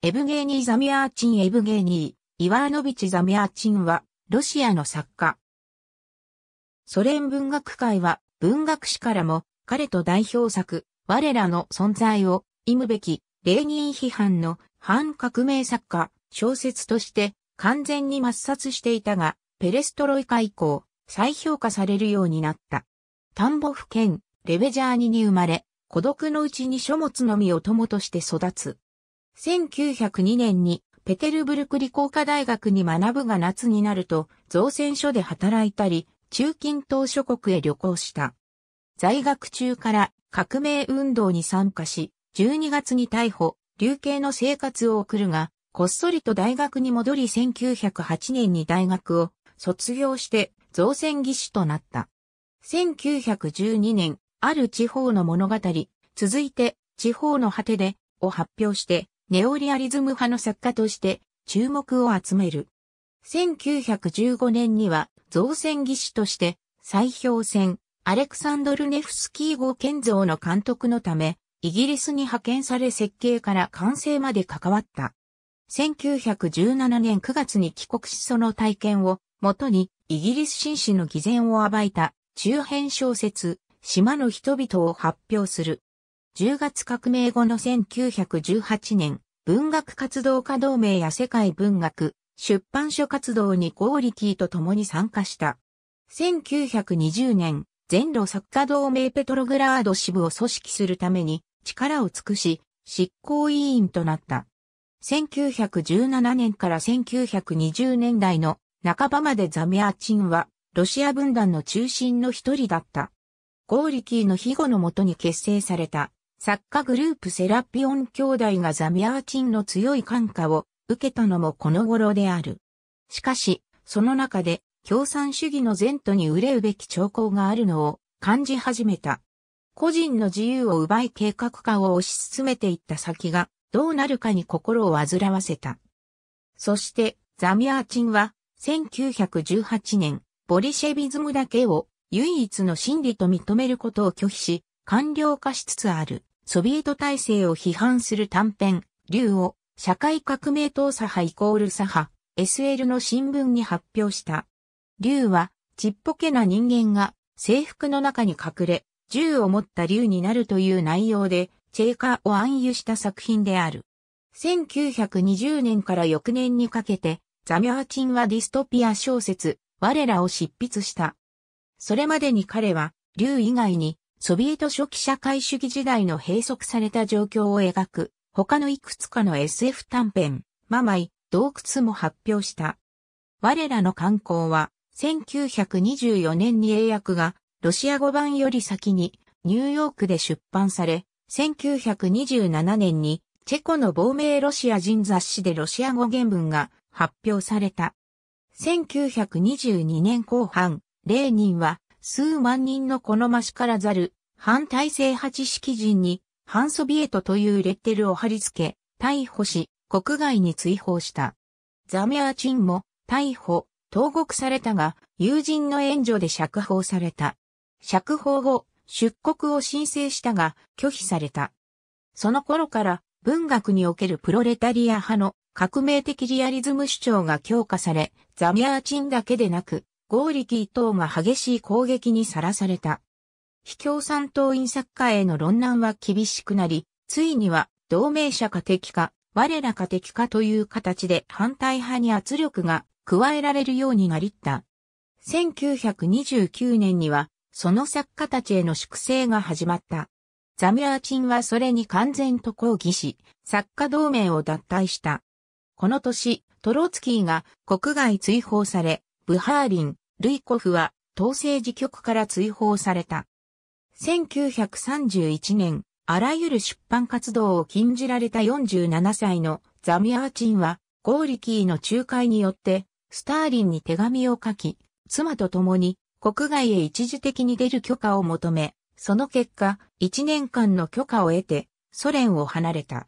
エブゲーニー・ザミアーチン・エブゲーニー、イワーノビチ・ザミアーチンは、ロシアの作家。ソ連文学界は、文学史からも、彼と代表作、我らの存在を、忌むべき、レーニン批判の、反革命作家、小説として、完全に抹殺していたが、ペレストロイカ以降、再評価されるようになった。田んぼ府県、レベジャーニに生まれ、孤独のうちに書物のみを友として育つ。1902年にペテルブルク理工科大学に学ぶが夏になると造船所で働いたり、中近東諸国へ旅行した。在学中から革命運動に参加し、12月に逮捕、流刑の生活を送るが、こっそりと大学に戻り1908年に大学を卒業して造船技師となった。1912年、ある地方の物語、続いて地方の果てでを発表してネオリアリズム派の作家として注目を集める。1915年には造船技師として再氷船アレクサンドル・ネフスキー号建造の監督のためイギリスに派遣され設計から完成まで関わった。1917年9月に帰国しその体験をもとにイギリス紳士の偽善を暴いた中編小説島の人々を発表する。10月革命後の1918年、文学活動家同盟や世界文学、出版書活動にゴーリキーと共に参加した。1920年、全路作家同盟ペトログラード支部を組織するために力を尽くし、執行委員となった。1917年から1920年代の半ばまでザミアーチンは、ロシア分断の中心の一人だった。ゴーリキーの庇護のもとに結成された作家グループセラピオン兄弟がザミアーチンの強い感化を受けたのもこの頃である。しかし、その中で共産主義の前途に憂うべき兆候があるのを感じ始めた。個人の自由を奪い計画化を推し進めていった先がどうなるかに心を煩わせた。そして、ザミアーチンは1918年、ボリシェビズムだけを唯一の真理と認めることを拒否し、官僚化しつつある。ソビエト体制を批判する短編、竜を、社会革命党左派イコール左派、SL の新聞に発表した。竜は、ちっぽけな人間が制服の中に隠れ、銃を持った竜になるという内容で、チェイカーを暗喩した作品である。1920年から翌年にかけて、ザミャーチンはディストピア小説、我らを執筆した。それまでに彼は、竜以外に、ソビエト初期社会主義時代の閉塞された状況を描く、他のいくつかの SF 短編、ママイ、洞窟も発表した。我らの観光は、1924年に英訳が、ロシア語版より先に、ニューヨークで出版され、1927年に、チェコの亡命ロシア人雑誌でロシア語原文が発表された。1922年後半、レーニンは数万人の好ましからざる、反体制派知識人に、反ソビエトというレッテルを貼り付け、逮捕し、国外に追放した。ザメアチンも、逮捕、投獄されたが、友人の援助で釈放された。釈放後、出国を申請したが、拒否された。その頃から、文学におけるプロレタリア派の革命的リアリズム主張が強化され、ザミアーチンだけでなく、合力伊藤が激しい攻撃にさらされた。非共三党員作家への論難は厳しくなり、ついには同盟者か敵か、我らか敵かという形で反対派に圧力が加えられるようになりった。1929年には、その作家たちへの粛清が始まった。ザミラーチンはそれに完全と抗議し、作家同盟を脱退した。この年、トロツキーが国外追放され、ブハーリン、ルイコフは統制時局から追放された。1931年、あらゆる出版活動を禁じられた47歳のザミアーチンは、ゴーリキーの仲介によって、スターリンに手紙を書き、妻と共に国外へ一時的に出る許可を求め、その結果、1年間の許可を得て、ソ連を離れた。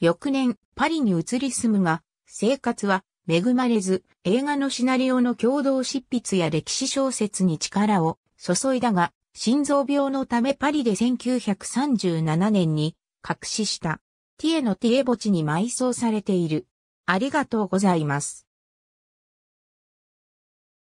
翌年、パリに移り住むが、生活は恵まれず、映画のシナリオの共同執筆や歴史小説に力を注いだが、心臓病のためパリで1937年に隠死した。ティエのティエ墓地に埋葬されている。ありがとうございます。